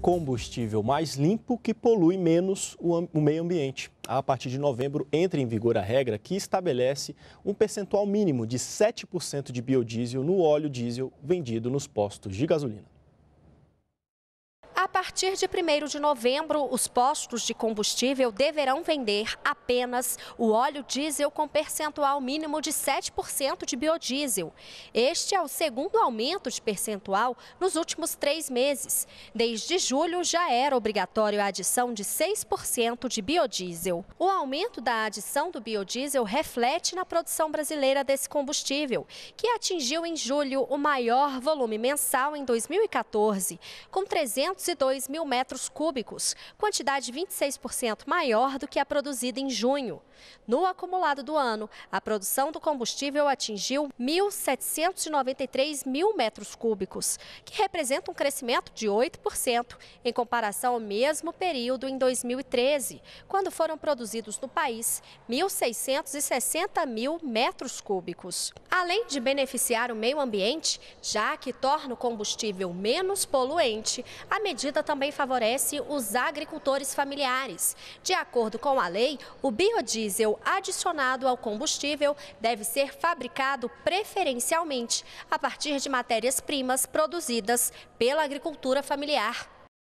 combustível mais limpo que polui menos o meio ambiente. A partir de novembro, entra em vigor a regra que estabelece um percentual mínimo de 7% de biodiesel no óleo diesel vendido nos postos de gasolina partir de 1 de novembro, os postos de combustível deverão vender apenas o óleo diesel com percentual mínimo de 7% de biodiesel. Este é o segundo aumento de percentual nos últimos três meses. Desde julho já era obrigatório a adição de 6% de biodiesel. O aumento da adição do biodiesel reflete na produção brasileira desse combustível, que atingiu em julho o maior volume mensal em 2014, com 302 2 mil metros cúbicos, quantidade 26% maior do que a produzida em junho. No acumulado do ano, a produção do combustível atingiu 1.793 mil metros cúbicos, que representa um crescimento de 8% em comparação ao mesmo período em 2013, quando foram produzidos no país 1.660 mil metros cúbicos. Além de beneficiar o meio ambiente, já que torna o combustível menos poluente, a medida também favorece os agricultores familiares. De acordo com a lei, o biodiesel adicionado ao combustível deve ser fabricado preferencialmente a partir de matérias-primas produzidas pela agricultura familiar.